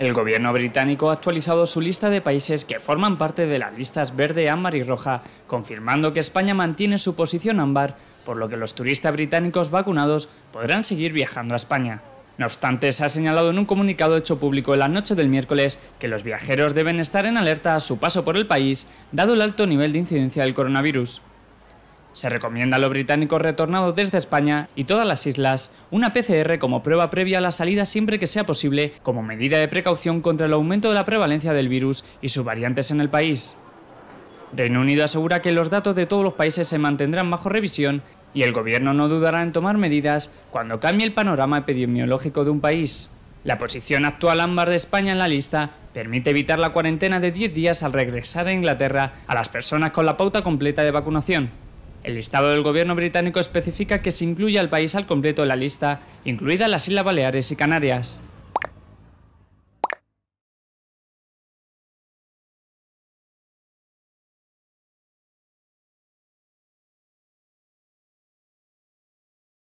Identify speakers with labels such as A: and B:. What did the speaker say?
A: El gobierno británico ha actualizado su lista de países que forman parte de las listas verde, ámbar y roja, confirmando que España mantiene su posición ámbar, por lo que los turistas británicos vacunados podrán seguir viajando a España. No obstante, se ha señalado en un comunicado hecho público la noche del miércoles que los viajeros deben estar en alerta a su paso por el país, dado el alto nivel de incidencia del coronavirus. Se recomienda a los británicos retornados desde España y todas las islas una PCR como prueba previa a la salida siempre que sea posible como medida de precaución contra el aumento de la prevalencia del virus y sus variantes en el país. Reino Unido asegura que los datos de todos los países se mantendrán bajo revisión y el gobierno no dudará en tomar medidas cuando cambie el panorama epidemiológico de un país. La posición actual ámbar de España en la lista permite evitar la cuarentena de 10 días al regresar a Inglaterra a las personas con la pauta completa de vacunación. El listado del gobierno británico especifica que se incluye al país al completo en la lista, incluidas las Islas Baleares y Canarias.